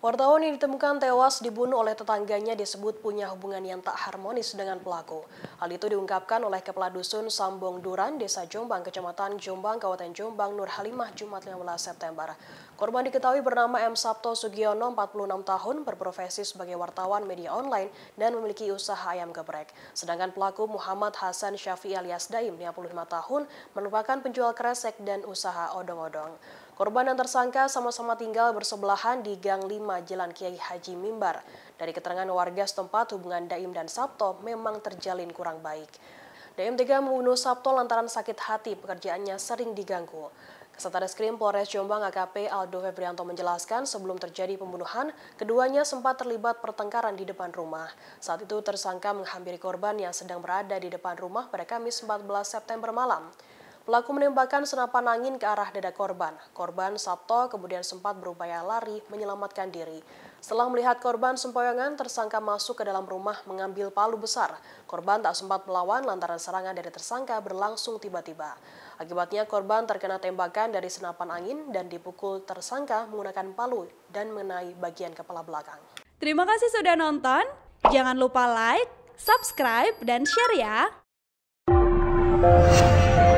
Wartawan yang ditemukan tewas dibunuh oleh tetangganya disebut punya hubungan yang tak harmonis dengan pelaku. Hal itu diungkapkan oleh Kepala Dusun Sambong Duran, Desa Jombang, Kecamatan Jombang, Kabupaten Jombang, Nur Halimah, Jumat 15 September. Korban diketahui bernama M. Sabto Sugiono, 46 tahun, berprofesi sebagai wartawan media online dan memiliki usaha ayam geprek. Sedangkan pelaku Muhammad Hasan Syafi alias Daim, 55 tahun, merupakan penjual kresek dan usaha odong-odong. Korban dan tersangka sama-sama tinggal bersebelahan di Gang 5 Jalan Kiai Haji Mimbar. Dari keterangan warga setempat, hubungan Daim dan Sabto memang terjalin kurang baik. Daim tega membunuh Sabto lantaran sakit hati pekerjaannya sering diganggu. Kesatara Skrim Polres Jombang AKP Aldo Febrianto menjelaskan sebelum terjadi pembunuhan, keduanya sempat terlibat pertengkaran di depan rumah. Saat itu tersangka menghampiri korban yang sedang berada di depan rumah pada Kamis 14 September malam. Pelaku menembakkan senapan angin ke arah dada korban. Korban Sabto kemudian sempat berupaya lari menyelamatkan diri. Setelah melihat korban sempoyongan, tersangka masuk ke dalam rumah mengambil palu besar. Korban tak sempat melawan lantaran serangan dari tersangka berlangsung tiba-tiba. Akibatnya korban terkena tembakan dari senapan angin dan dipukul tersangka menggunakan palu dan mengenai bagian kepala belakang. Terima kasih sudah nonton. Jangan lupa like, subscribe, dan share ya.